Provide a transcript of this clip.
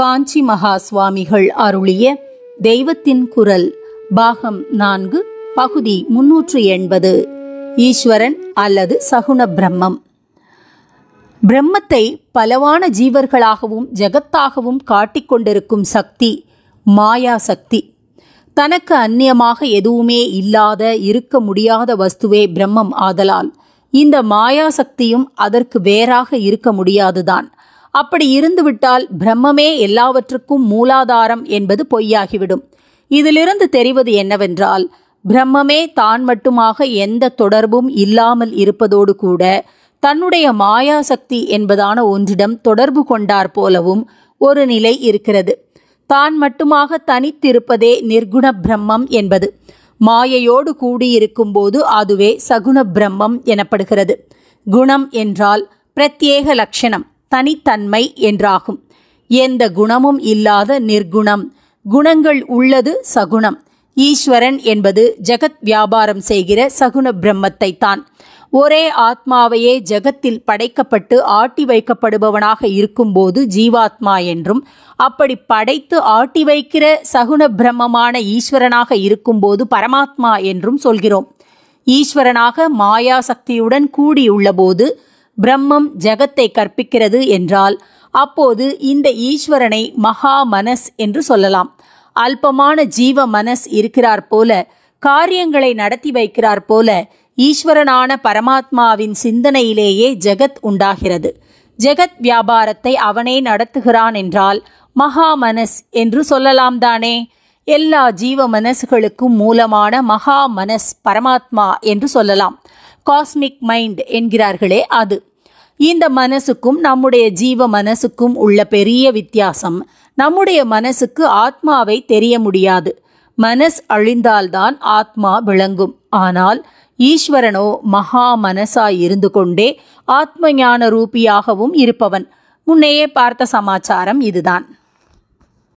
காஞ்சி மகா சுவாமிகள் அருளிய தெய்வத்தின் குரல் பாகம் நான்கு பகுதி முன்னூற்று எண்பது ஈஸ்வரன் அல்லது சகுண பிரம்மம் பிரம்மத்தை பலவான ஜீவர்களாகவும் ஜெகத்தாகவும் காட்டிக்கொண்டிருக்கும் சக்தி மாயா சக்தி தனக்கு அந்நியமாக எதுவுமே இல்லாத இருக்க முடியாத வஸ்துவே பிரம்மம் ஆதலால் இந்த மாயா சக்தியும் அதற்கு வேறாக இருக்க முடியாதுதான் அப்படி இருந்துவிட்டால் பிரம்மமே எல்லாவற்றுக்கும் மூலாதாரம் என்பது பொய்யாகிவிடும் இதிலிருந்து தெரிவது என்னவென்றால் பிரம்மமே தான் மட்டுமாக எந்த தொடர்பும் இல்லாமல் இருப்பதோடு கூட தன்னுடைய மாயாசக்தி என்பதான ஒன்றிடம் தொடர்பு கொண்டார் போலவும் ஒரு நிலை இருக்கிறது தான் மட்டுமாக தனித்திருப்பதே நிர்குண பிரம்மம் என்பது மாயையோடு கூடியிருக்கும் போது அதுவே சகுண பிரம்மம் எனப்படுகிறது குணம் என்றால் பிரத்யேக லட்சணம் தனித்தன்மை என்றாகும் எந்த குணமும் இல்லாத நிர்குணம் குணங்கள் உள்ளது சகுணம் ஈஸ்வரன் என்பது ஜெகத் வியாபாரம் செய்கிற சகுண பிரம்மத்தை தான் ஒரே ஆத்மாவையே ஜெகத்தில் படைக்கப்பட்டு ஆட்டி வைக்கப்படுபவனாக இருக்கும்போது ஜீவாத்மா என்றும் அப்படி படைத்து ஆட்டி வைக்கிற சகுண பிரம்மமான ஈஸ்வரனாக இருக்கும்போது பரமாத்மா என்றும் சொல்கிறோம் ஈஸ்வரனாக மாயா சக்தியுடன் கூடியுள்ளபோது போது பிரம்மம் ஜகத்தை கற்பிக்கிறது என்றால் அப்போது இந்த ஈஸ்வரனை மகா மனஸ் என்று சொல்லலாம் அல்பமான ஜீவ மனஸ் இருக்கிறார் போல காரியங்களை நடத்தி வைக்கிறார் போல ஈஸ்வரனான பரமாத்மாவின் சிந்தனையிலேயே ஜெகத் உண்டாகிறது ஜெகத் வியாபாரத்தை அவனே நடத்துகிறான் என்றால் மகா மனஸ் என்று சொல்லலாம் தானே எல்லா ஜீவ மனசுகளுக்கும் மூலமான மகா மனஸ் பரமாத்மா என்று சொல்லலாம் காஸ்மிக் மைண்ட் என்கிறார்களே அது இந்த மனசுக்கும் நம்முடைய ஜீவ மனசுக்கும் உள்ள பெரிய வித்தியாசம் நம்முடைய மனசுக்கு ஆத்மாவை தெரிய முடியாது மனஸ் அழிந்தால்தான் ஆத்மா விளங்கும் ஆனால் ஈஸ்வரனோ மகா மனசாய் இருந்து கொண்டே ஆத்ம ஞான ரூபியாகவும் இருப்பவன் முன்னையே பார்த்த சமாச்சாரம் இதுதான்